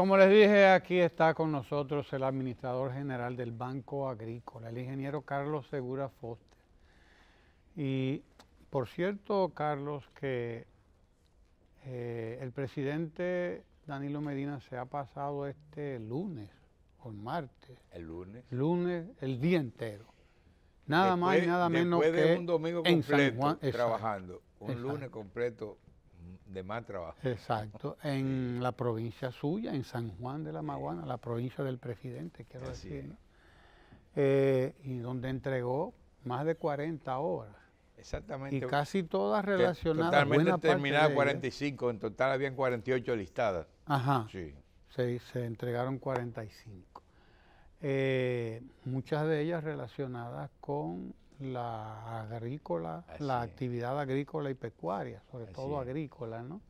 Como les dije, aquí está con nosotros el administrador general del Banco Agrícola, el ingeniero Carlos Segura Foster. Y por cierto, Carlos, que eh, el presidente Danilo Medina se ha pasado este lunes o martes. El lunes. Lunes, el día entero. Nada más y nada menos que un domingo completo en trabajando, un lunes completo de más trabajo. Exacto, en la provincia suya, en San Juan de la Maguana, la provincia del presidente, quiero decir, eh, y donde entregó más de 40 horas. Exactamente. Y casi todas relacionadas. Totalmente terminadas 45, en total habían 48 listadas. Ajá. Sí. Se, entregaron 45. Eh, muchas de ellas relacionadas con la agrícola, la actividad agrícola y pecuaria, sobre todo agrícola, ¿no?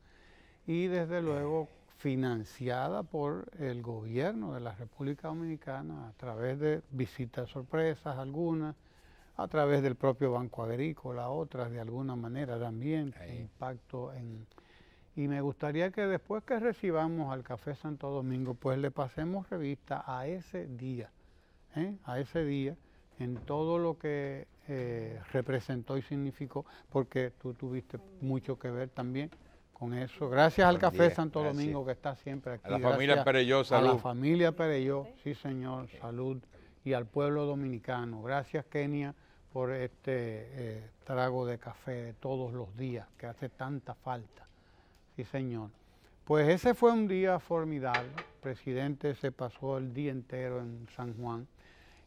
Y desde luego eh. financiada por el gobierno de la República Dominicana a través de visitas sorpresas algunas, a través del propio Banco Agrícola, otras de alguna manera también, impacto en... Y me gustaría que después que recibamos al Café Santo Domingo, pues le pasemos revista a ese día, ¿eh? a ese día, en todo lo que eh, representó y significó, porque tú tuviste mucho que ver también con eso. Gracias al Café Santo Domingo que está siempre aquí. A la familia Perelló, A la familia Perelló, sí señor, salud. Y al pueblo dominicano. Gracias Kenia por este eh, trago de café de todos los días, que hace tanta falta. Sí señor. Pues ese fue un día formidable. presidente se pasó el día entero en San Juan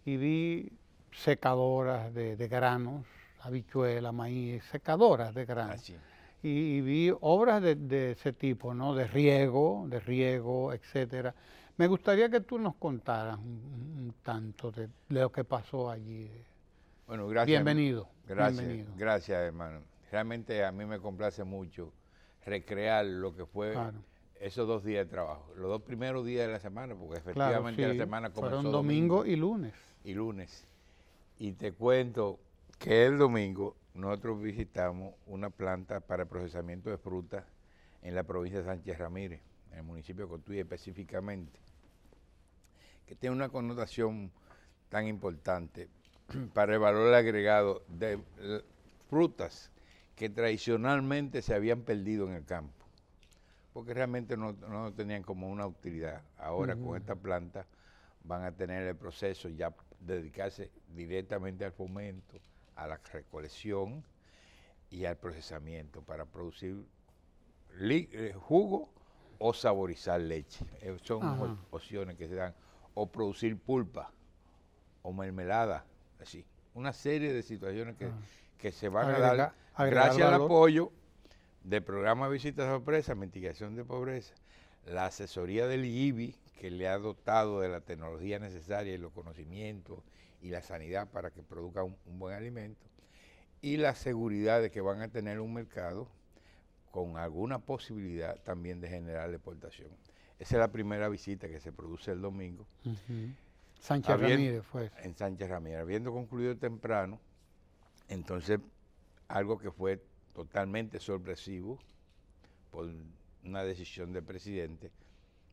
y vi secadoras de, granos, habichuelas, maíz, secadoras de granos. Y, vi obras de, ese tipo, ¿no? De riego, de riego, etcétera. Me gustaría que tú nos contaras un, tanto de, lo que pasó allí. Bueno, gracias. Bienvenido. Gracias, gracias, hermano. Realmente a mí me complace mucho recrear lo que fue esos dos días de trabajo, los dos primeros días de la semana, porque efectivamente la semana comenzó. Fueron domingo y lunes. Y lunes. Y te cuento que el domingo nosotros visitamos una planta para procesamiento de frutas en la provincia de Sánchez Ramírez, en el municipio de Cotuí específicamente, que tiene una connotación tan importante para el valor agregado de frutas que tradicionalmente se habían perdido en el campo, porque realmente no, tenían como una utilidad. Ahora con esta planta van a tener el proceso ya dedicarse directamente al fomento, a la recolección y al procesamiento para producir eh, jugo o saborizar leche. Eh, son opciones que se dan. O producir pulpa o mermelada, así. Una serie de situaciones que, ah. se van a dar gracias al apoyo del programa Visita Sorpresa, Mitigación de Pobreza, la asesoría del IBI, que le ha dotado de la tecnología necesaria y los conocimientos y la sanidad para que produzca un, buen alimento, y la seguridad de que van a tener un mercado con alguna posibilidad también de generar exportación. Esa es la primera visita que se produce el domingo. Sánchez Ramírez fue. Pues. En Sánchez Ramírez. Habiendo concluido temprano, entonces algo que fue totalmente sorpresivo por una decisión del presidente,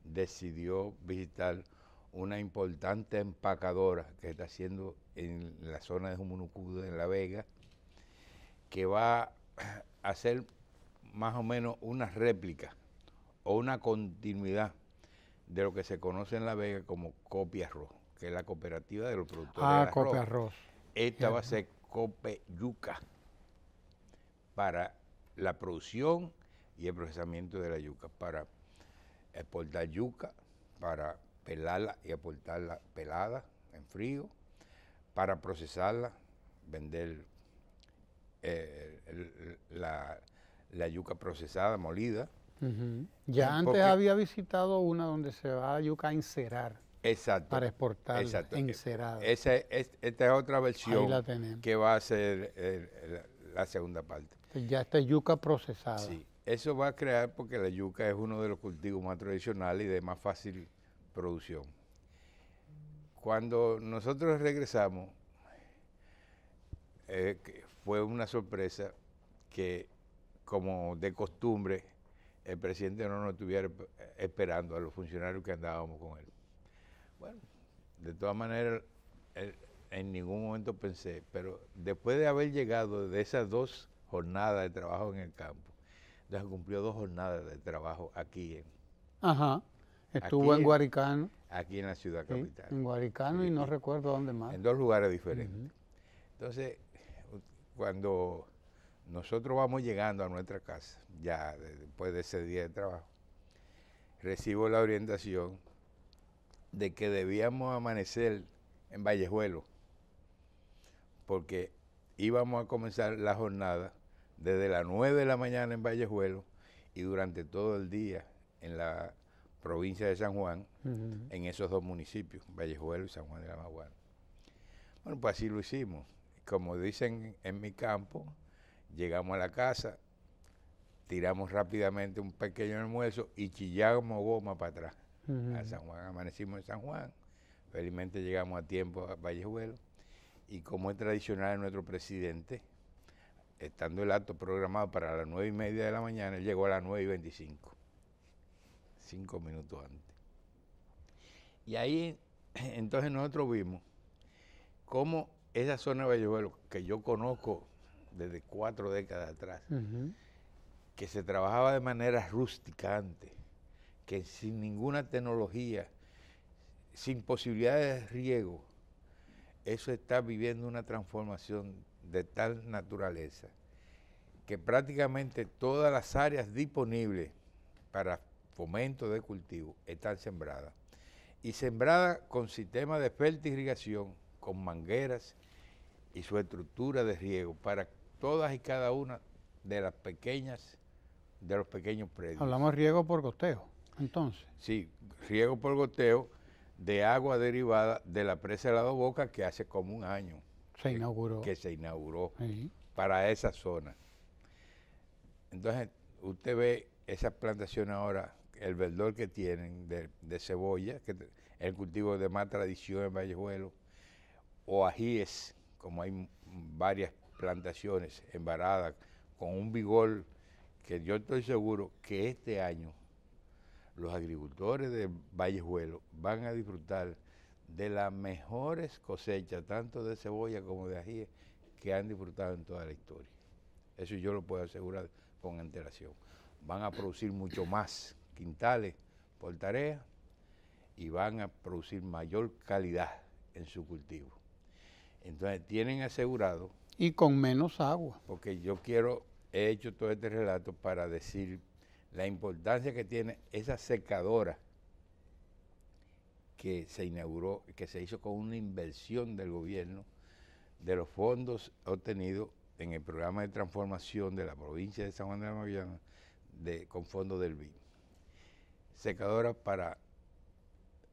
decidió visitar una importante empacadora que está haciendo en la zona de Jumunucudo, en La Vega, que va a hacer más o menos una réplica o una continuidad de lo que se conoce en La Vega como Copia Arroz, que es la cooperativa de los productores ah, de arroz. Esta va a ser Cope Yuca para la producción y el procesamiento de la yuca, para exportar yuca para pelarla y aportarla pelada en frío, para procesarla, vender eh, la, yuca procesada, molida. Ya antes había visitado una donde se va la yuca a encerar. Exacto. Para exportar encerada. Esa es, esta es otra versión que va a ser eh, la, segunda parte. Ya está yuca procesada. Eso va a crear porque la yuca es uno de los cultivos más tradicionales y de más fácil producción. Cuando nosotros regresamos, eh, fue una sorpresa que, como de costumbre, el presidente no nos estuviera esperando a los funcionarios que andábamos con él. Bueno, de todas maneras, eh, en ningún momento pensé, pero después de haber llegado de esas dos jornadas de trabajo en el campo, ya cumplió dos jornadas de trabajo aquí en... Ajá, estuvo en Guaricano. Aquí en la ciudad capital. en Guaricano y no recuerdo dónde más. En dos lugares diferentes. Entonces, cuando nosotros vamos llegando a nuestra casa, ya después de ese día de trabajo, recibo la orientación de que debíamos amanecer en Vallejuelo, porque íbamos a comenzar la jornada desde las 9 de la mañana en Vallejuelo y durante todo el día en la provincia de San Juan, en esos dos municipios, Vallejuelo y San Juan de la Maguana. Bueno, pues así lo hicimos. Como dicen en mi campo, llegamos a la casa, tiramos rápidamente un pequeño almuerzo y chillamos goma para atrás a San Juan. Amanecimos en San Juan, felizmente llegamos a tiempo a Vallejuelo y como es tradicional nuestro presidente, estando el acto programado para las nueve y media de la mañana, él llegó a las 9 y 25, cinco minutos antes. Y ahí, entonces nosotros vimos cómo esa zona de Vallejuelo, que yo conozco desde cuatro décadas atrás, que se trabajaba de manera rústica antes, que sin ninguna tecnología, sin posibilidades de riego, eso está viviendo una transformación de tal naturaleza que prácticamente todas las áreas disponibles para fomento de cultivo están sembradas. Y sembradas con sistema de fertilización con mangueras y su estructura de riego para todas y cada una de las pequeñas, de los pequeños predios. Hablamos riego por goteo, entonces. Sí, riego por goteo de agua derivada de la presa de la Boca que hace como un año se inauguró. Que, se inauguró para esa zona. Entonces, usted ve esas plantaciones ahora, el verdor que tienen de, cebolla, que el cultivo de más tradición en Vallejuelo, o ajíes, como hay varias plantaciones en Varada, con un vigor que yo estoy seguro que este año los agricultores de Vallejuelo van a disfrutar de las mejores cosechas, tanto de cebolla como de ají, que han disfrutado en toda la historia. Eso yo lo puedo asegurar con antelación. Van a producir mucho más quintales por tarea y van a producir mayor calidad en su cultivo. Entonces tienen asegurado. Y con menos agua. Porque yo quiero, he hecho todo este relato para decir la importancia que tiene esa secadora que se inauguró, que se hizo con una inversión del gobierno de los fondos obtenidos en el programa de transformación de la provincia de San Juan de la con fondos del Bim. Secadora para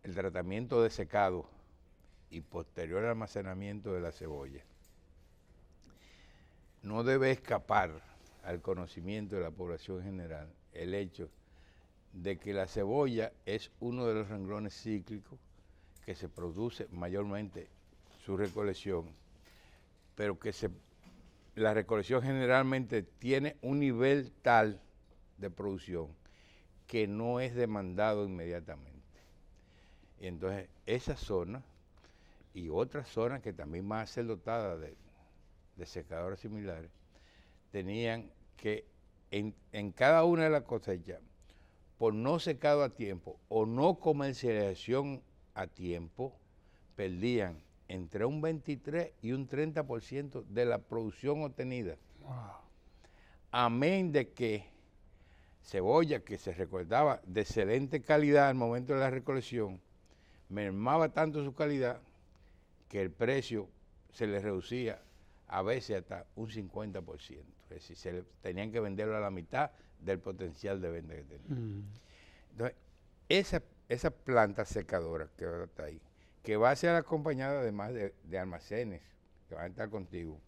el tratamiento de secado y posterior almacenamiento de la cebolla. No debe escapar al conocimiento de la población general el hecho de que la cebolla es uno de los renglones cíclicos que se produce mayormente su recolección, pero que se, la recolección generalmente tiene un nivel tal de producción que no es demandado inmediatamente. entonces esa zona y otras zonas que también van a ser dotadas de, secadores similares, tenían que en, cada una de las cosechas por no secado a tiempo o no comercialización a tiempo, perdían entre un 23 y un 30% de la producción obtenida. Amén de que cebolla que se recordaba de excelente calidad al momento de la recolección, mermaba tanto su calidad que el precio se le reducía a veces hasta un 50%. Es decir, se tenían que venderlo a la mitad, del potencial de venta que tenía. Entonces, esa, planta secadora que a está ahí, que va a ser acompañada además de, almacenes que van a estar contigo,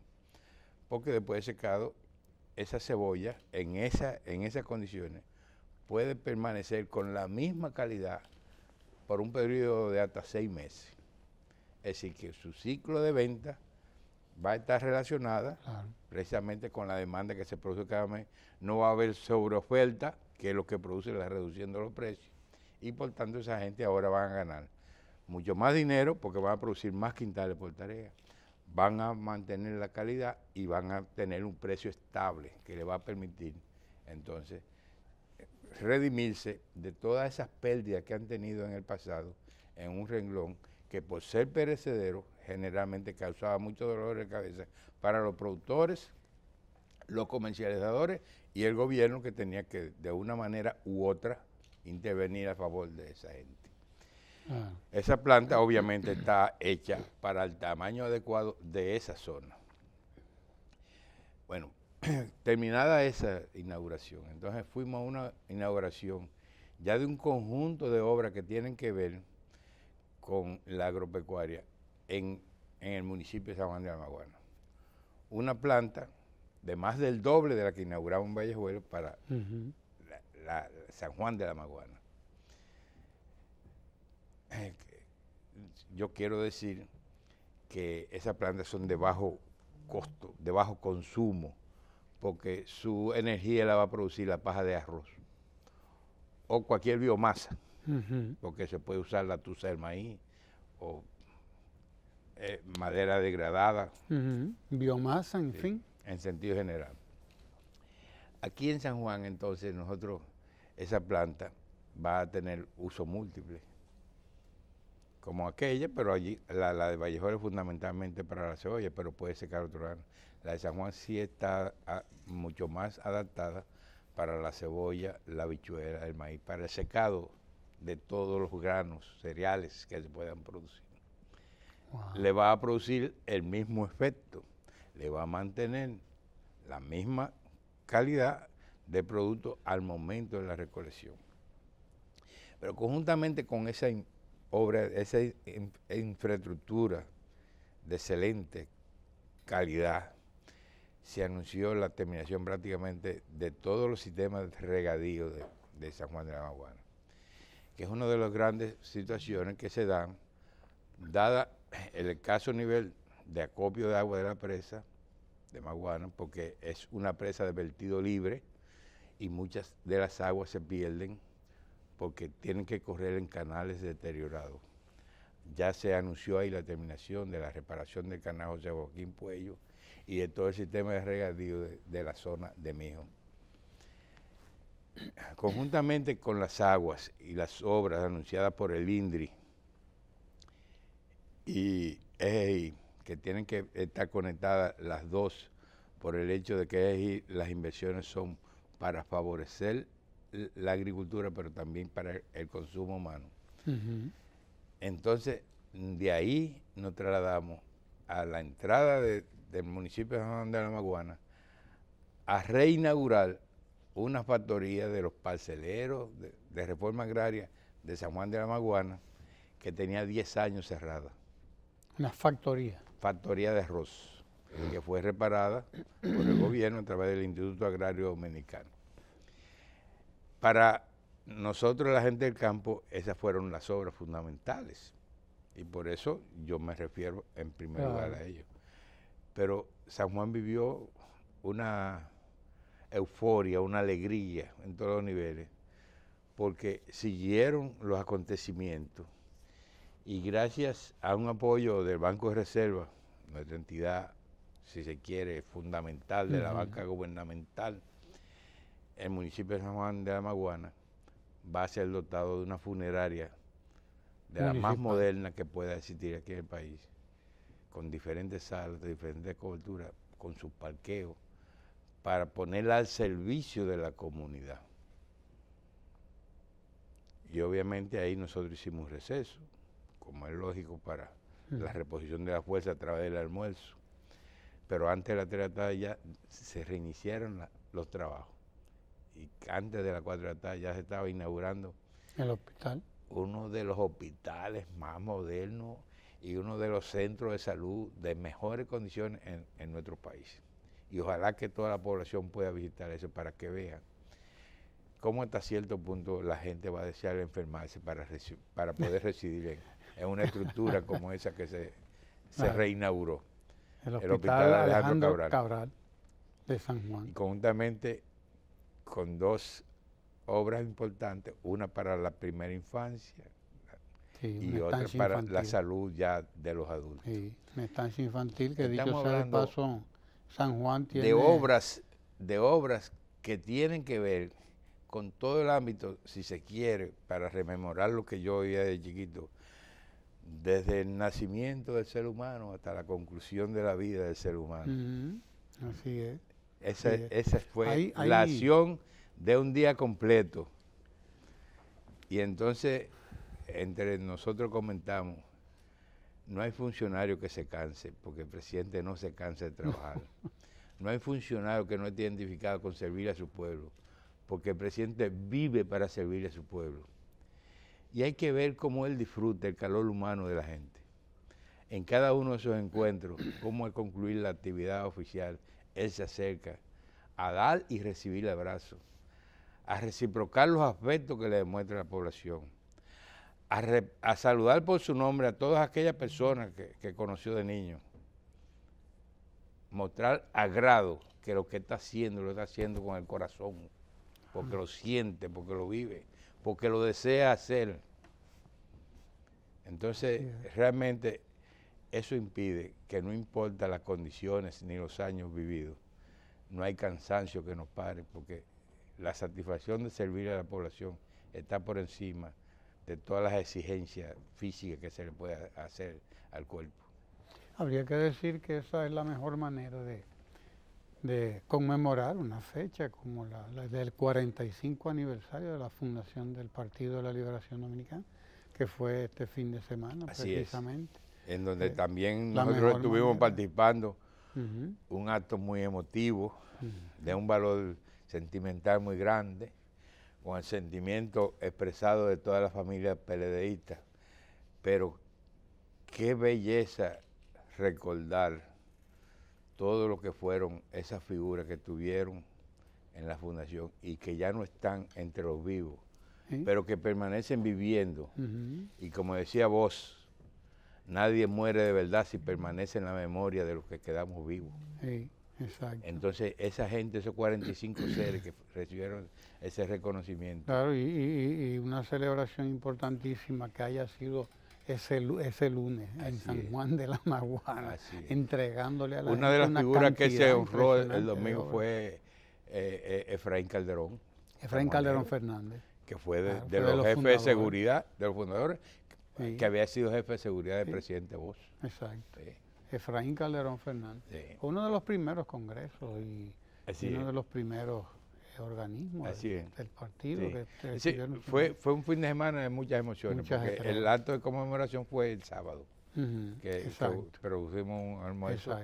porque después de secado, esa cebolla en, esa, en esas condiciones puede permanecer con la misma calidad por un periodo de hasta seis meses. Es decir, que su ciclo de venta va a estar relacionada precisamente con la demanda que se produce cada mes. No va a haber sobreoferta, que es lo que produce la reduciendo los precios, y por tanto esa gente ahora va a ganar mucho más dinero porque van a producir más quintales por tarea, van a mantener la calidad y van a tener un precio estable que le va a permitir entonces redimirse de todas esas pérdidas que han tenido en el pasado en un renglón que por ser perecedero generalmente causaba mucho dolor de cabeza para los productores, los comercializadores y el gobierno que tenía que de una manera u otra intervenir a favor de esa gente. Ah. Esa planta obviamente está hecha para el tamaño adecuado de esa zona. Bueno, terminada esa inauguración, entonces fuimos a una inauguración ya de un conjunto de obras que tienen que ver con la agropecuaria en, el municipio de San Juan de la Maguana. Una planta de más del doble de la que inauguraba un Vallejuelo para San Juan de la Maguana. Eh, yo quiero decir que esas plantas son de bajo costo, de bajo consumo, porque su energía la va a producir la paja de arroz o cualquier biomasa, porque se puede usar la tusa del maíz o eh, madera degradada. Biomasa, en fin. En sentido general. Aquí en San Juan, entonces, nosotros, esa planta va a tener uso múltiple, como aquella, pero allí la, de Vallejo es fundamentalmente para la cebolla, pero puede secar otro año. La de San Juan sí está ah, mucho más adaptada para la cebolla, la bichuera, el maíz, para el secado de todos los granos, cereales que se puedan producir le va a producir el mismo efecto, le va a mantener la misma calidad de producto al momento de la recolección. Pero conjuntamente con esa obra, esa infraestructura de excelente calidad, se anunció la terminación prácticamente de todos los sistemas de regadío de, de San Juan de la Maguana, que es una de las grandes situaciones que se dan dada el caso nivel de acopio de agua de la presa de Maguana, porque es una presa de vertido libre y muchas de las aguas se pierden porque tienen que correr en canales deteriorados. Ya se anunció ahí la terminación de la reparación del canal José Joaquín Puello y de todo el sistema de regadío de la zona de Mijo. Conjuntamente con las aguas y las obras anunciadas por el INDRI y ahí que tienen que estar conectadas las dos por el hecho de que las inversiones son para favorecer la agricultura, pero también para el consumo humano. Entonces, de ahí nos trasladamos a la entrada del municipio de San Juan de la Maguana a reinaugurar una factoría de los parceleros de, reforma agraria de San Juan de la Maguana que tenía 10 años cerrada. Una factoría. Factoría de arroz, que fue reparada por el gobierno a través del Instituto Agrario Dominicano. Para nosotros, la gente del campo, esas fueron las obras fundamentales. Y por eso yo me refiero en primer lugar a ellos. Pero San Juan vivió una euforia, una alegría en todos los niveles, porque siguieron los acontecimientos y gracias a un apoyo del Banco de Reserva, nuestra entidad, si se quiere, fundamental de la banca gubernamental, el municipio de San Juan de la va a ser dotado de una funeraria de la más moderna que pueda existir aquí en el país, con diferentes salas, diferentes coberturas, con sus parqueos, para ponerla al servicio de la comunidad. Y obviamente ahí nosotros hicimos receso, como es lógico para mm. la reposición de la fuerza a través del almuerzo. Pero antes de la 3 de tarde ya se reiniciaron los trabajos. Y antes de las 4 de la tarde ya se estaba inaugurando. El hospital. Uno de los hospitales más modernos y uno de los centros de salud de mejores condiciones en, nuestro país. Y ojalá que toda la población pueda visitar eso para que vean cómo hasta cierto punto la gente va a desear enfermarse para, para poder residir en, en una estructura como esa que se, se reinauguró. El hospital, Alejandro, Cabral, de San Juan. Y conjuntamente con dos obras importantes, una para la primera infancia y otra para la salud ya de los adultos. Sí, una estancia infantil que Estamos dicho sea de San Juan tiene... De obras, de obras que tienen que ver con todo el ámbito, si se quiere, para rememorar lo que yo oía de chiquito, desde el nacimiento del ser humano hasta la conclusión de la vida del ser humano. Así es. Esa, esa fue la acción de un día completo. Y entonces, entre nosotros comentamos, no hay funcionario que se canse, porque el presidente no se cansa de trabajar. no hay funcionario que no esté identificado con servir a su pueblo, porque el presidente vive para servir a su pueblo. Y hay que ver cómo él disfruta el calor humano de la gente. En cada uno de esos encuentros, cómo al concluir la actividad oficial, él se acerca a dar y recibir el abrazo, a reciprocar los afectos que le demuestra la población, a, saludar por su nombre a todas aquellas personas que, que conoció de niño, mostrar agrado que lo que está haciendo lo está haciendo con el corazón, porque lo siente, porque lo vive porque lo desea hacer. Entonces, realmente eso impide que no importa las condiciones ni los años vividos, no hay cansancio que nos pare, porque la satisfacción de servir a la población está por encima de todas las exigencias físicas que se le puede hacer al cuerpo. Habría que decir que esa es la mejor manera de de conmemorar una fecha como la, del 45 aniversario de la fundación del Partido de la Liberación Dominicana, que fue este fin de semana precisamente. En donde también nosotros estuvimos participando, un acto muy emotivo, de un valor sentimental muy grande, con el sentimiento expresado de toda la familia PLDista, Pero qué belleza recordar todo lo que fueron esas figuras que tuvieron en la fundación y que ya no están entre los vivos, pero que permanecen viviendo. Y como decía vos, nadie muere de verdad si permanece en la memoria de los que quedamos vivos. Sí, exacto. Entonces, esa gente, esos 45 seres que recibieron ese reconocimiento. Claro, y una celebración importantísima que haya sido ese, lunes en San Juan de la Maguana, entregándole a la Una de las figuras que se honró el domingo fue eh, eh, Efraín Calderón. Efraín Calderón Fernández. Que fue de, ah, los, jefes de seguridad, de los fundadores, que había sido jefe de seguridad del presidente Bosch. Exacto. Efraín Calderón Fernández. Uno de los primeros congresos y uno de los primeros organismo del, partido. fue, fue un fin de semana de muchas emociones, porque el acto de conmemoración fue el sábado, que, producimos un almuerzo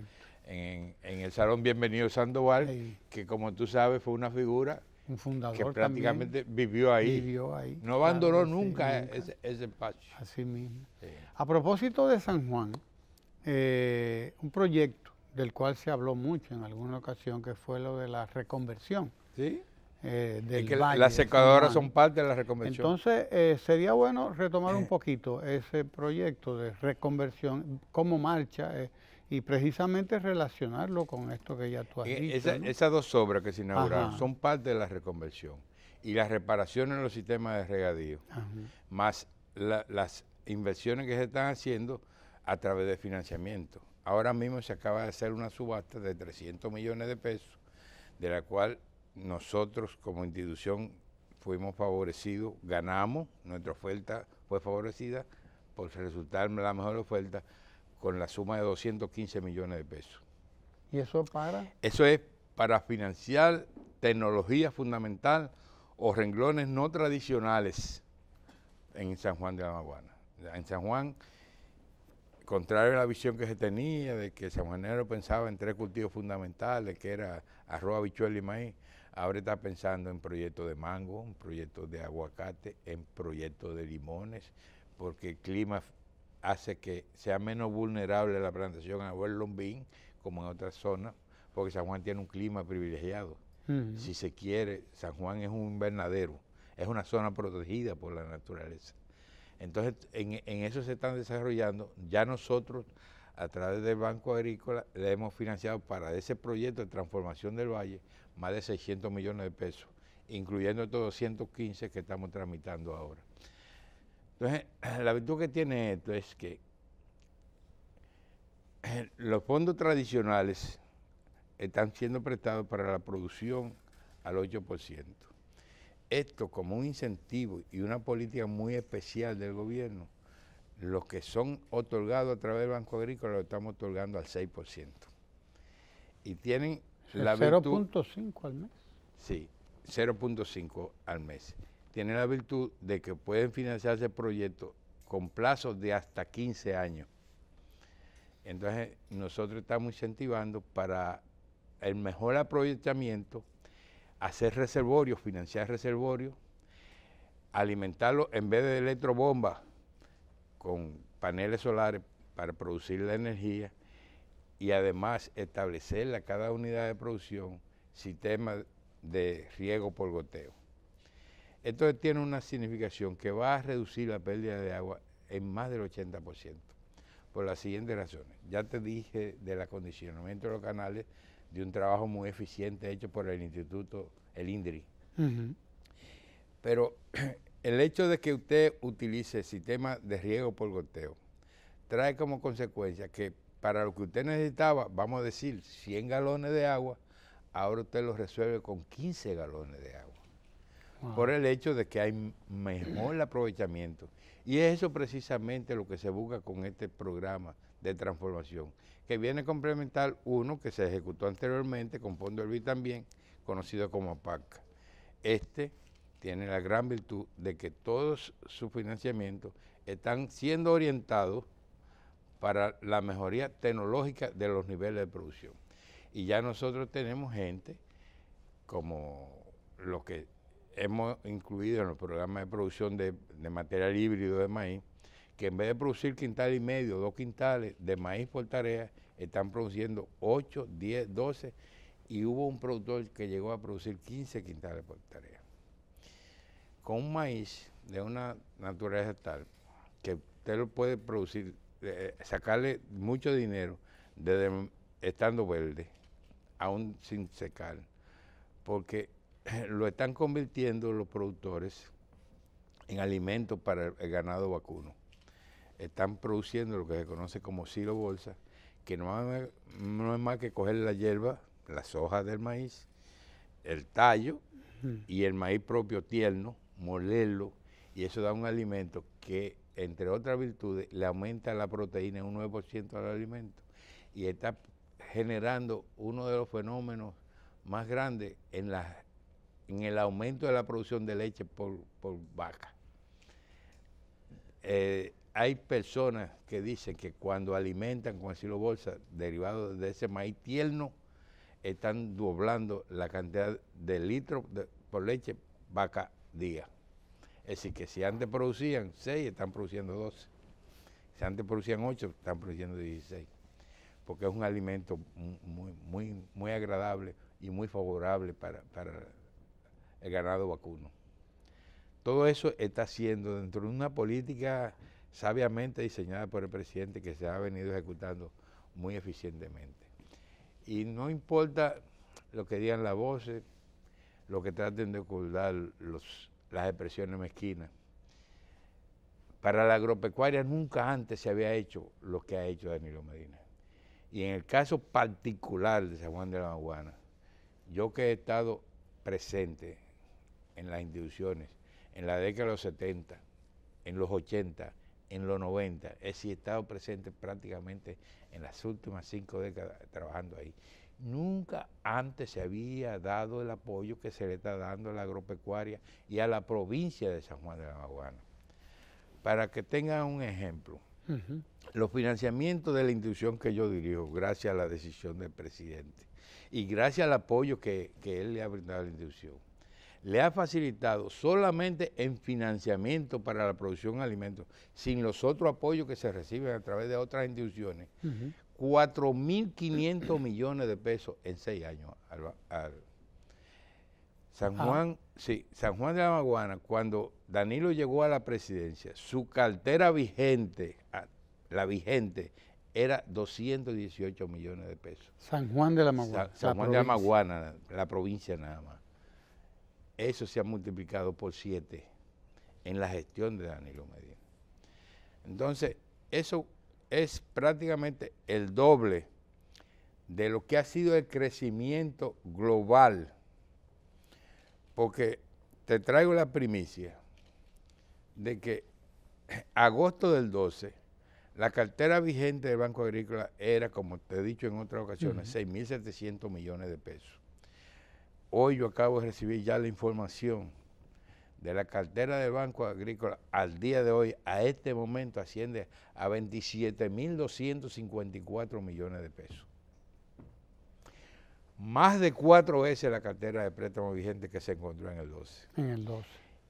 en, el Salón Bienvenido Sandoval, que como tú sabes fue una figura fundador que prácticamente vivió ahí. No abandonó nunca, Ese, espacio. Así mismo. A propósito de San Juan, eh, un proyecto del cual se habló mucho en alguna ocasión, que fue lo de la reconversión Sí. Eh, que las secadoras son parte de la reconversión. Entonces, eh, sería bueno retomar un eh. poquito ese proyecto de reconversión, cómo marcha, y precisamente relacionarlo con esto que ya tú has dicho. Esas dos obras que se inauguraron son parte de la reconversión y las reparaciones en los sistemas de regadío, más las inversiones que se están haciendo a través de financiamiento. Ahora mismo se acaba de hacer una subasta de 300 millones de pesos, de la cual nosotros como institución fuimos favorecidos, ganamos, nuestra oferta fue favorecida por resultar la mejor oferta con la suma de 215 millones de pesos. ¿Y eso para? Eso es para financiar tecnología fundamental o renglones no tradicionales en San Juan de la Maguana. En San Juan, contrario a la visión que se tenía de que San Juanero pensaba en tres cultivos fundamentales, que era arroz, habichuelo y maíz, Ahora está pensando en proyectos de mango, en proyectos de aguacate, en proyectos de limones, porque el clima hace que sea menos vulnerable la plantación a lombín como en otras zonas, porque San Juan tiene un clima privilegiado. Si se quiere, San Juan es un invernadero, es una zona protegida por la naturaleza. Entonces, en, en eso se están desarrollando. Ya nosotros, a través del Banco Agrícola, le hemos financiado para ese proyecto de transformación del valle más de 600 millones de pesos, incluyendo estos 215 que estamos tramitando ahora. Entonces, la virtud que tiene esto es que los fondos tradicionales están siendo prestados para la producción al 8%. Esto como un incentivo y una política muy especial del gobierno, los que son otorgados a través del Banco Agrícola lo estamos otorgando al 6%. Y tienen 0.5 al mes. Sí, 0.5 al mes. Tiene la virtud de que pueden financiarse proyectos con plazos de hasta 15 años. Entonces, nosotros estamos incentivando para el mejor aprovechamiento, hacer reservorios, financiar reservorios, alimentarlos en vez de electrobombas con paneles solares para producir la energía y además establecer a cada unidad de producción sistema de riego por goteo. Esto tiene una significación que va a reducir la pérdida de agua en más del 80%, por las siguientes razones. Ya te dije del acondicionamiento de los canales, de un trabajo muy eficiente hecho por el Instituto, el INDRI. Pero el hecho de que usted utilice el sistema de riego por goteo trae como consecuencia que para lo que usted necesitaba, vamos a decir, 100 galones de agua, ahora usted lo resuelve con 15 galones de agua. Por el hecho de que hay mejor aprovechamiento. Y es eso precisamente lo que se busca con este programa de transformación, que viene a complementar uno que se ejecutó anteriormente con Fondo Elvi también, conocido como APAC. Este tiene la gran virtud de que todos sus financiamientos están siendo orientados para la mejoría tecnológica de los niveles de producción. Y ya nosotros tenemos gente como lo que hemos incluido en los programas de producción de, material híbrido de maíz, que en vez de producir quintal y medio, dos quintales de maíz por tarea, están produciendo 8, 10, 12, y hubo un productor que llegó a producir 15 quintales por tarea. Con un maíz de una naturaleza tal que usted lo puede producir eh, eh, sacarle mucho dinero desde estando verde, aún sin secar, porque eh, lo están convirtiendo los productores en alimento para el ganado vacuno. Están produciendo lo que se conoce como silo bolsa, que no es, más que coger la hierba, las hojas del maíz, el tallo y el maíz propio tierno, molerlo, y eso da un alimento que entre otras virtudes, le aumenta la proteína en un 9% al alimento y está generando uno de los fenómenos más grandes en, la, en el aumento de la producción de leche por, por vaca. Eh, hay personas que dicen que cuando alimentan con bolsa derivado de ese maíz tierno, están doblando la cantidad de litros por leche vaca día. Es decir, que si antes producían 6, están produciendo 12. Si antes producían 8, están produciendo 16. Porque es un alimento muy, muy, agradable y muy favorable para, el ganado vacuno. Todo eso está siendo dentro de una política sabiamente diseñada por el presidente que se ha venido ejecutando muy eficientemente. Y no importa lo que digan las voces, lo que traten de ocultar los las expresiones mezquinas. Para la agropecuaria nunca antes se había hecho lo que ha hecho Danilo Medina. Y en el caso particular de San Juan de la Maguana, yo que he estado presente en las instituciones, en la década de los 70, en los 80, en los 90, he estado presente prácticamente en las últimas cinco décadas trabajando ahí. Nunca antes se había dado el apoyo que se le está dando a la agropecuaria y a la provincia de San Juan de la Maguana. Para que tengan un ejemplo, los financiamientos de la institución que yo dirijo, gracias a la decisión del presidente y gracias al apoyo que, él le ha brindado a la institución, le ha facilitado solamente en financiamiento para la producción de alimentos, sin los otros apoyos que se reciben a través de otras instituciones, 4.500 millones de pesos en seis años. San Juan, San Juan de la Maguana, cuando Danilo llegó a la presidencia, su cartera vigente, la vigente, era 218 millones de pesos. San Juan de la Maguana. San, Juan provincia. de la Maguana, la provincia nada más. Eso se ha multiplicado por siete en la gestión de Danilo Medina. Entonces, eso es prácticamente el doble de lo que ha sido el crecimiento global. Porque te traigo la primicia de que agosto del 12, la cartera vigente del Banco Agrícola era, como te he dicho en otras ocasiones, 6.700 millones de pesos. Hoy yo acabo de recibir ya la información de la cartera del Banco Agrícola al día de hoy, a este momento, asciende a 27.254 millones de pesos. Más de cuatro veces la cartera de préstamo vigente que se encontró en el 12. En el 12.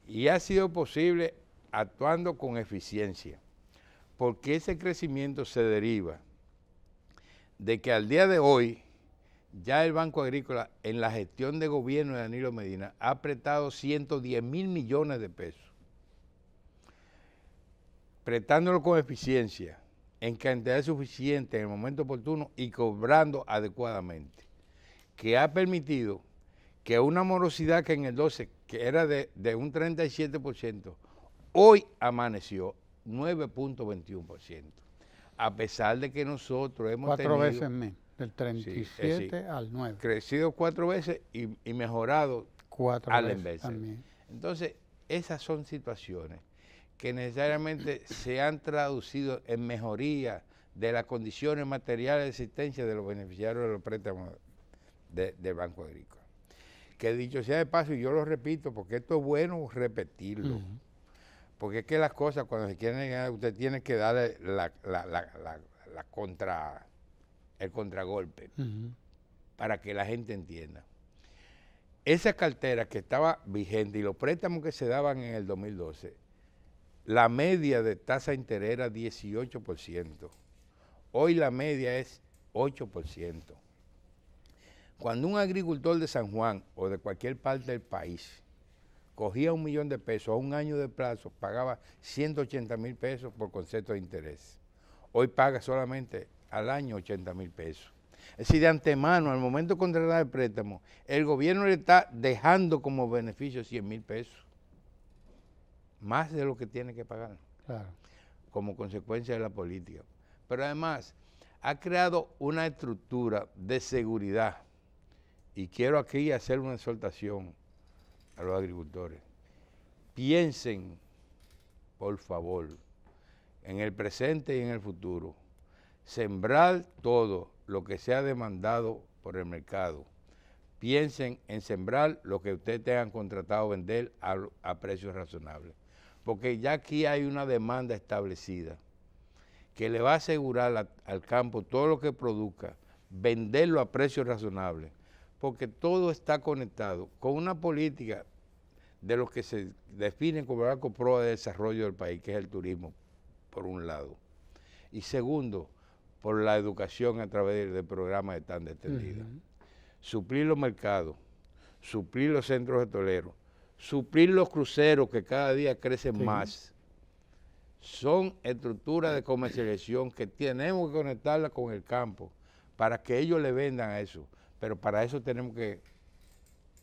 Y ha sido posible actuando con eficiencia, porque ese crecimiento se deriva de que al día de hoy ya el Banco Agrícola en la gestión de gobierno de Danilo Medina ha apretado 110 mil millones de pesos, prestándolo con eficiencia, en cantidad suficiente en el momento oportuno y cobrando adecuadamente, que ha permitido que una morosidad que en el 12, que era de, un 37%, hoy amaneció 9.21%, a pesar de que nosotros hemos tenido... Cuatro veces menos del 37 al 9. Crecido cuatro veces y, mejorado cuatro al veces, Entonces, esas son situaciones que necesariamente se han traducido en mejoría de las condiciones materiales de existencia de los beneficiarios de los préstamos de, del Banco Agrícola. Que dicho sea de paso, y yo lo repito, porque esto es bueno repetirlo, porque es que las cosas cuando se quieren usted tiene que darle la, la contra el contragolpe, para que la gente entienda. Esa cartera que estaba vigente y los préstamos que se daban en el 2012, la media de tasa de interés era 18%. Hoy la media es 8%. Cuando un agricultor de San Juan o de cualquier parte del país cogía un millón de pesos a un año de plazo, pagaba 180 mil pesos por concepto de interés. Hoy paga solamente al año 80 mil pesos. Es decir, de antemano, al momento de contratar el préstamo, el gobierno le está dejando como beneficio 100 mil pesos, más de lo que tiene que pagar, como consecuencia de la política. Pero además, ha creado una estructura de seguridad, y quiero aquí hacer una exhortación a los agricultores. Piensen, por favor, en el presente y en el futuro sembrar todo lo que sea demandado por el mercado. Piensen en sembrar lo que ustedes tengan contratado vender a, precios razonables. Porque ya aquí hay una demanda establecida que le va a asegurar al campo todo lo que produzca, venderlo a precios razonables. Porque todo está conectado con una política de lo que se define como la proa de desarrollo del país, que es el turismo, por un lado. Y segundo, por la educación a través del programa de tan extendida. Suplir los mercados, suplir los centros de toleros, suplir los cruceros que cada día crecen más. Son estructuras de comercialización que tenemos que conectarlas con el campo para que ellos le vendan a eso. Pero para eso tenemos que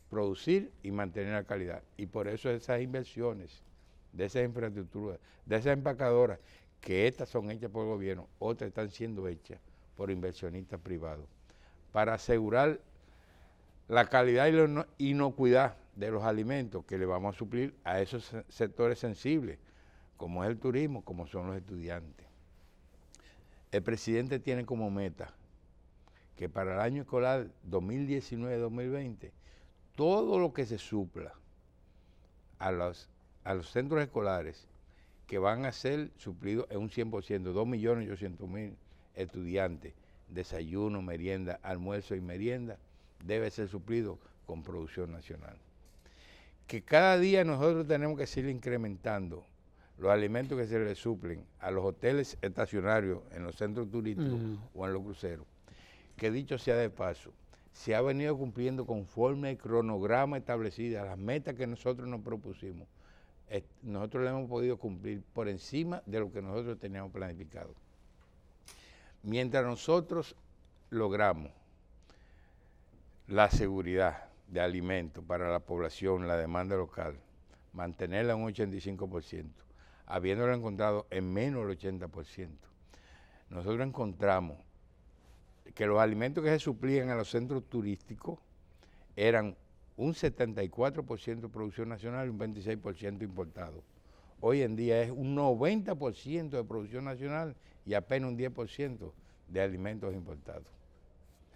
producir y mantener la calidad. Y por eso esas inversiones de esas infraestructuras, de esas empacadoras que estas son hechas por el gobierno, otras están siendo hechas por inversionistas privados, para asegurar la calidad y la inocuidad de los alimentos que le vamos a suplir a esos sectores sensibles, como es el turismo, como son los estudiantes. El presidente tiene como meta que para el año escolar 2019-2020, todo lo que se supla a los, a los centros escolares que van a ser suplidos en un 100%, 2.800.000 estudiantes, desayuno, merienda, almuerzo y merienda, debe ser suplido con producción nacional. Que cada día nosotros tenemos que seguir incrementando los alimentos que se le suplen a los hoteles estacionarios en los centros turísticos mm. o en los cruceros. Que dicho sea de paso, se ha venido cumpliendo conforme el cronograma establecido, las metas que nosotros nos propusimos nosotros lo hemos podido cumplir por encima de lo que nosotros teníamos planificado. Mientras nosotros logramos la seguridad de alimentos para la población, la demanda local, mantenerla en un 85%, habiéndolo encontrado en menos del 80%, nosotros encontramos que los alimentos que se suplían a los centros turísticos eran un 74% de producción nacional y un 26% importado. Hoy en día es un 90% de producción nacional y apenas un 10% de alimentos importados.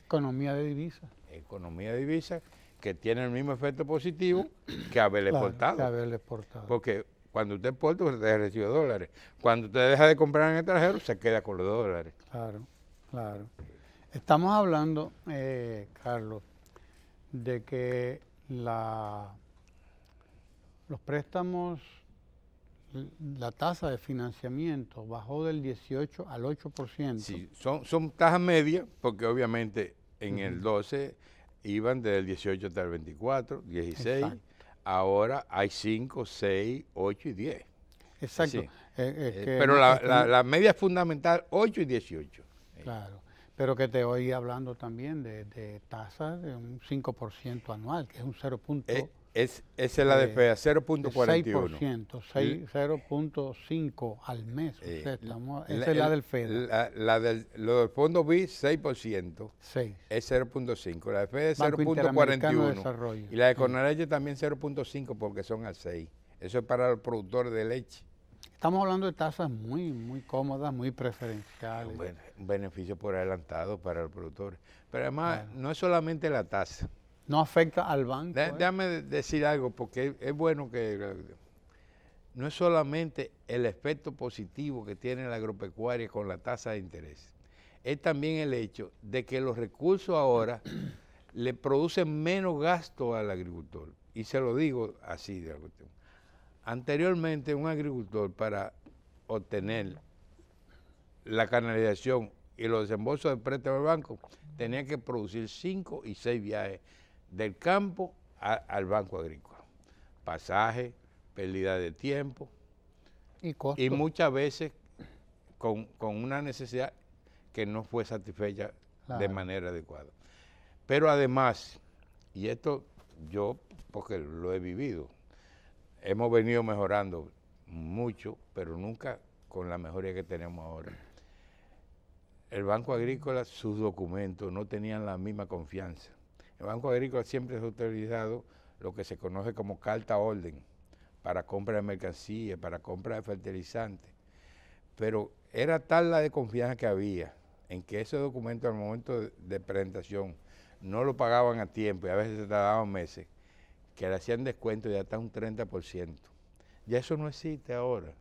Economía de divisas. Economía de divisas que tiene el mismo efecto positivo que haber exportado. haber exportado. Porque cuando usted exporta, usted recibe dólares. Cuando usted deja de comprar en el extranjero, se queda con los dólares. Claro, claro. Estamos hablando, eh, Carlos, de que la, los préstamos, la tasa de financiamiento bajó del 18 al 8%. Sí, son, son tasas medias, porque obviamente en el 12 iban del 18 hasta el 24, 16, ahora hay 5, 6, 8 y 10. Exacto. Eh, eh, pero la, este la media es fundamental 8 y 18. Claro pero que te oí hablando también de, de tasas de un 5% anual, que es un 0. Eh, es, eh, esa es la de FEA, 0.41. 0.5 al mes. esa es la del FEA. La, del, lo del fondo BIS, 6%. Es 0.5. La de FEA es 0.41. y la de Conaleye también 0.5 porque son al 6. Eso es para el productor de leche. Estamos hablando de tasas muy, muy cómodas, muy preferenciales. Un, beneficio por adelantado para el productor. Pero además, no es solamente la tasa. No afecta al banco. ¿eh? Déjame decir algo, porque es, bueno que no es solamente el efecto positivo que tiene la agropecuaria con la tasa de interés, es también el hecho de que los recursos ahora le producen menos gasto al agricultor. Y se lo digo así de cuestión. Anteriormente un agricultor para obtener la canalización y los desembolsos de préstamo del banco tenía que producir cinco y seis viajes del campo al banco agrícola. Pasaje, pérdida de tiempo y, y muchas veces con, una necesidad que no fue satisfecha de manera adecuada. Pero además, y esto yo porque lo he vivido, hemos venido mejorando mucho, pero nunca con la mejoría que tenemos ahora. El Banco Agrícola, sus documentos no tenían la misma confianza. El Banco Agrícola siempre ha utilizado lo que se conoce como carta orden para compra de mercancías, para compra de fertilizantes. Pero era tal la desconfianza que había en que esos documentos al momento de presentación no lo pagaban a tiempo y a veces se tardaban meses que le hacían descuento ya hasta un 30%. Ya eso no existe ahora.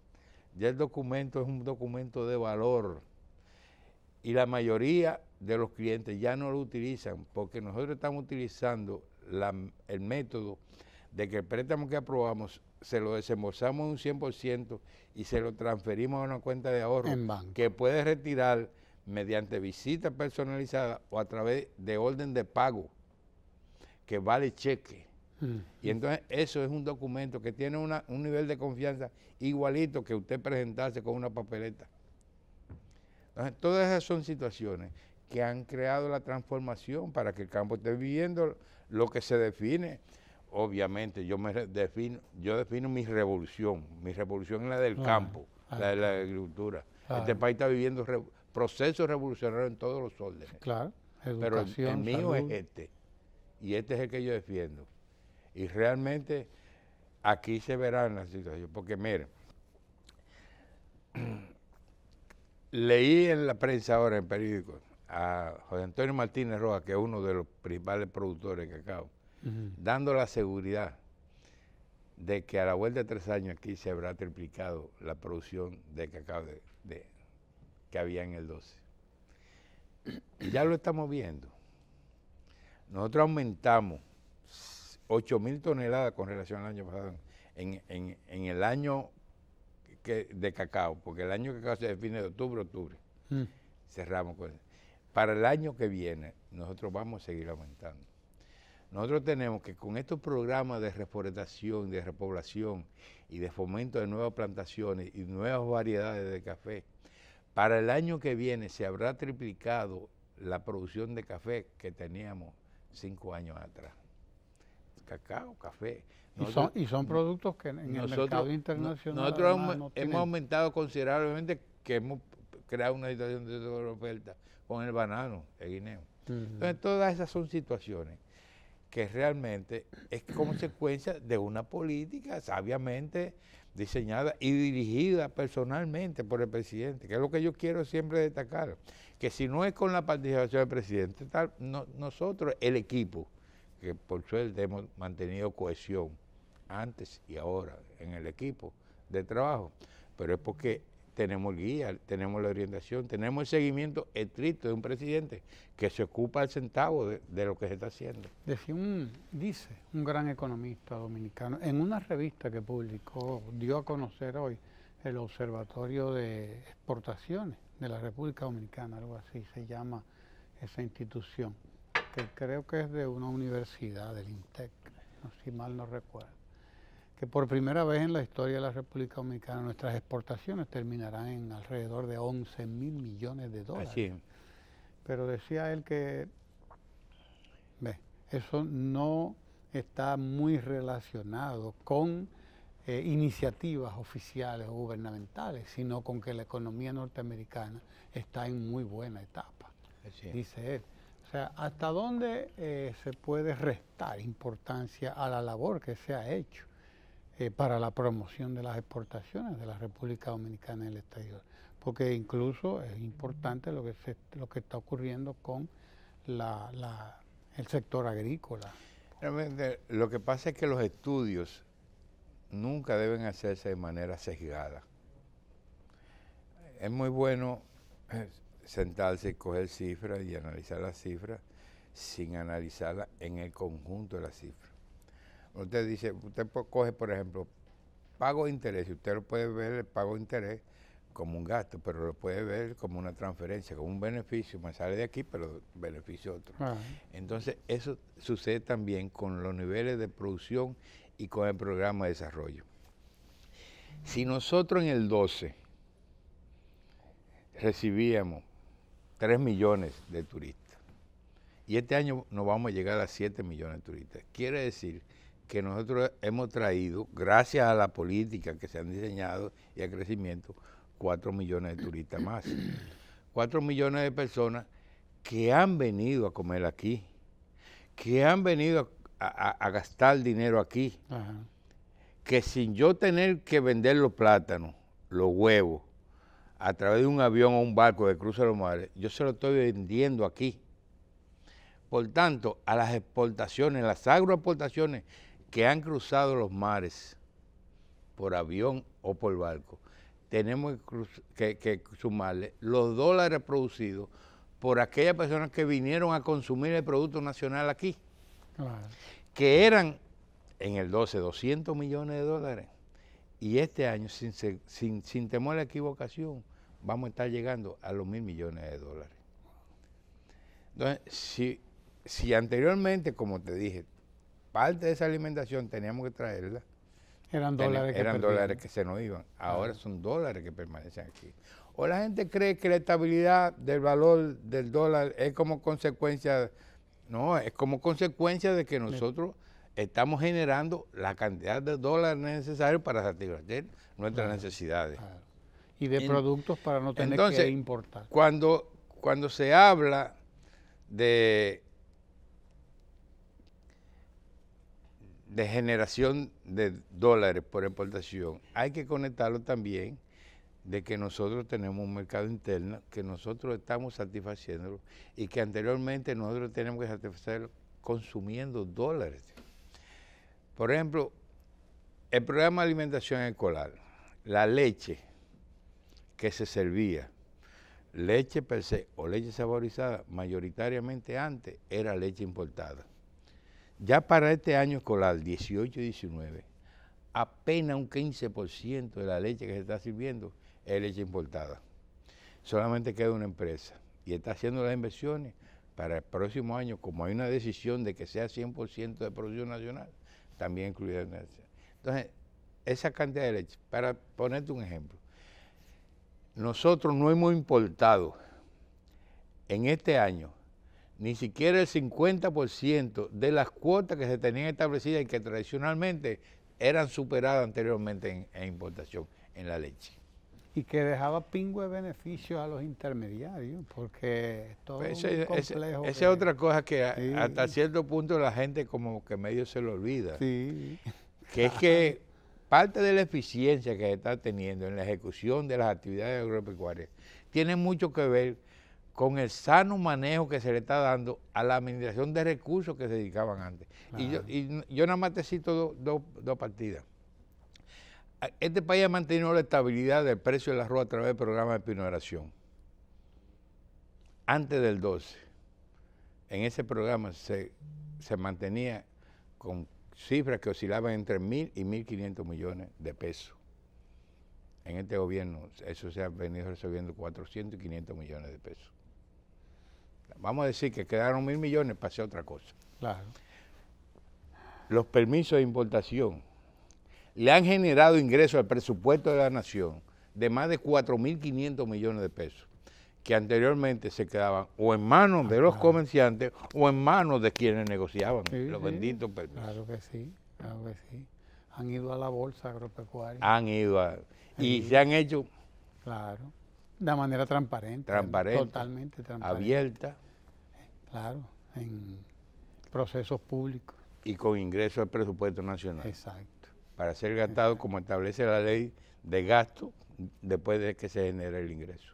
Ya el documento es un documento de valor y la mayoría de los clientes ya no lo utilizan porque nosotros estamos utilizando el método de que el préstamo que aprobamos se lo desembolsamos un 100% y se lo transferimos a una cuenta de ahorro que puede retirar mediante visita personalizada o a través de orden de pago que vale cheque. Mm. Y entonces eso es un documento que tiene un nivel de confianza igualito que usted presentarse con una papeleta. Entonces, todas esas son situaciones que han creado la transformación para que el campo esté viviendo lo que se define. Obviamente, yo me defino, yo defino mi revolución. Mi revolución es la del ah, campo, ah, la de la ah. agricultura. este país está viviendo procesos revolucionarios en todos los órdenes. Claro, Pero el, mío es este. Y este es el que yo defiendo. Y realmente aquí se verá la situación porque miren, leí en la prensa ahora, en periódicos, a José Antonio Martínez Roja, que es uno de los principales productores de cacao, dando la seguridad de que a la vuelta de tres años aquí se habrá triplicado la producción de cacao que había en el 12. Ya lo estamos viendo. Nosotros aumentamos 8.000 toneladas con relación al año pasado en, el año de cacao, porque el año de cacao se define de octubre octubre. Mm. Cerramos con eso. Para el año que viene, nosotros vamos a seguir aumentando. Nosotros tenemos que con estos programas de reforestación, de repoblación y de fomento de nuevas plantaciones y nuevas variedades de café, para el año que viene se habrá triplicado la producción de café que teníamos cinco años atrás cacao, café. y, son, productos que en el mercado internacional. Nosotros hemos, aumentado considerablemente, que hemos creado una situación de oferta con el banano, el guineo. Entonces, todas esas son situaciones que realmente es consecuencia de una política sabiamente diseñada y dirigida personalmente por el presidente, que es lo que yo quiero siempre destacar, que si no es con la participación del presidente, tal, nosotros, el equipo, que por suerte hemos mantenido cohesión antes y ahora en el equipo de trabajo, pero es porque tenemos guía, tenemos la orientación, tenemos el seguimiento estricto de un presidente que se ocupa al centavo de, lo que se está haciendo. Decía un, dice un gran economista dominicano, en una revista que publicó, dio a conocer hoy el Observatorio de Exportaciones de la República Dominicana, algo así se llama esa institución creo que es de una universidad, del INTEC, si mal no recuerdo, que por primera vez en la historia de la República Dominicana nuestras exportaciones terminarán en alrededor de 11 mil millones de dólares. Pero decía él que, ve, eso no está muy relacionado con eh, iniciativas oficiales o gubernamentales, sino con que la economía norteamericana está en muy buena etapa, dice él. O sea, ¿hasta dónde eh, se puede restar importancia a la labor que se ha hecho eh, para la promoción de las exportaciones de la República Dominicana en el exterior? Porque incluso es importante lo que, lo que está ocurriendo con el sector agrícola. lo que pasa es que los estudios nunca deben hacerse de manera sesgada. Es muy bueno sentarse, y coger cifras y analizar las cifras sin analizarlas en el conjunto de las cifras. Usted dice, usted coge, por ejemplo, pago de interés, usted lo puede ver el pago de interés como un gasto, pero lo puede ver como una transferencia, como un beneficio, me sale de aquí, pero beneficio otro. Ah. Entonces, eso sucede también con los niveles de producción y con el programa de desarrollo. Si nosotros en el 12 recibíamos 3 millones de turistas. Y este año nos vamos a llegar a 7 millones de turistas. Quiere decir que nosotros hemos traído, gracias a la política que se han diseñado y al crecimiento, 4 millones de turistas más. 4 millones de personas que han venido a comer aquí, que han venido a, gastar dinero aquí, que sin yo tener que vender los plátanos, los huevos, a través de un avión o un barco que cruza los mares, yo se lo estoy vendiendo aquí. Por tanto, a las exportaciones, las agroexportaciones que han cruzado los mares por avión o por barco, tenemos que, sumarle los dólares producidos por aquellas personas que vinieron a consumir el Producto Nacional aquí, que eran en el 12 200 millones de dólares. Y este año, sin, sin, sin temor a la equivocación, vamos a estar llegando a los mil millones de dólares. Entonces, si, si anteriormente, como te dije, parte de esa alimentación teníamos que traerla, eran dólares, que, se nos iban. Ahora son dólares que permanecen aquí. O la gente cree que la estabilidad del valor del dólar es como consecuencia, no, es como consecuencia de que nosotros estamos generando la cantidad de dólares necesarios para satisfacer nuestras necesidades. Y de productos para no tener que importar. Cuando, cuando se habla de, de generación de dólares por exportación, hay que conectarlo también de que nosotros tenemos un mercado interno, que nosotros estamos satisfaciéndolo y que anteriormente nosotros tenemos que satisfacerlo consumiendo dólares. Por ejemplo, el programa de alimentación escolar, la leche que se servía, leche per se o leche saborizada, mayoritariamente antes era leche importada. Ya para este año escolar, 18 y 19, apenas un 15% de la leche que se está sirviendo es leche importada. Solamente queda una empresa y está haciendo las inversiones para el próximo año, como hay una decisión de que sea 100% de producción nacional, también incluida una Entonces, esa cantidad de leche, para ponerte un ejemplo, nosotros no hemos importado en este año ni siquiera el 50% de las cuotas que se tenían establecidas y que tradicionalmente eran superadas anteriormente en importación en la leche y que dejaba pingües beneficios a los intermediarios, porque todo pues complejo. Esa es otra cosa que hasta cierto punto la gente como que medio se lo olvida. Sí. Que es que parte de la eficiencia que se está teniendo en la ejecución de las actividades agropecuarias tiene mucho que ver con el sano manejo que se le está dando a la administración de recursos que se dedicaban antes. Y, yo, y yo nada más te cito dos partidas este país ha mantenido la estabilidad del precio de del arroz a través del programa de pinoración. Antes del 12, en ese programa se, se mantenía con cifras que oscilaban entre 1.000 y 1.500 millones de pesos. En este gobierno eso se ha venido resolviendo 400 y 500 millones de pesos. Vamos a decir que quedaron 1.000 millones para hacer otra cosa. Los permisos de importación le han generado ingresos al presupuesto de la nación de más de 4.500 millones de pesos, que anteriormente se quedaban o en manos ah, de los comerciantes o en manos de quienes negociaban los benditos permisos. Claro que sí, claro que sí. Han ido a la bolsa agropecuaria. Han ido a, y se han hecho... Claro, de manera transparente. Transparente. Totalmente transparente. Abierta. Claro, en procesos públicos. Y con ingresos al presupuesto nacional. Exacto para ser gastado como establece la ley de gasto después de que se genere el ingreso.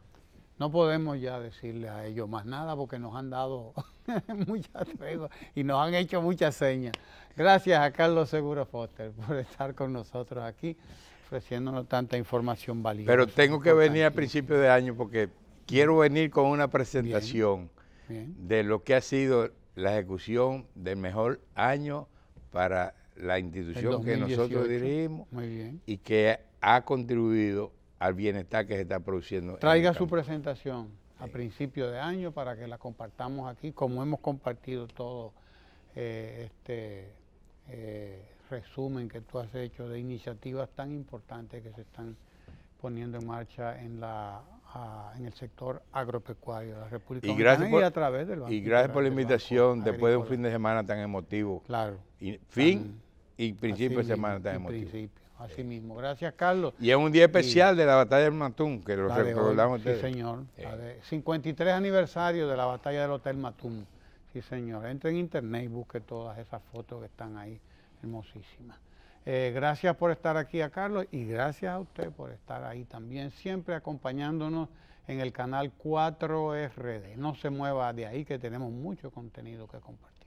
No podemos ya decirle a ellos más nada porque nos han dado muchas reglas y nos han hecho muchas señas. Gracias a Carlos Seguro Foster por estar con nosotros aquí ofreciéndonos tanta información valiosa. Pero tengo que venir a principios de año porque quiero venir con una presentación de lo que ha sido la ejecución del mejor año para la institución que nosotros dirigimos y que ha contribuido al bienestar que se está produciendo. Traiga su presentación a principio de año para que la compartamos aquí, como hemos compartido todo eh, este eh, resumen que tú has hecho de iniciativas tan importantes que se están poniendo en marcha en la en el sector agropecuario de la República y Dominicana y a través del Banco. Y gracias por la invitación después de un fin de semana tan emotivo. Claro. fin y principio de semana está así mismo. Gracias, Carlos. Y es un día especial de la batalla del Matún, que lo recordamos. Sí, señor. 53 eh. aniversario de la batalla del Hotel Matún. Sí, señor. Entre en internet y busque todas esas fotos que están ahí, hermosísimas. Eh, gracias por estar aquí a Carlos y gracias a usted por estar ahí también, siempre acompañándonos en el canal 4RD. No se mueva de ahí que tenemos mucho contenido que compartir.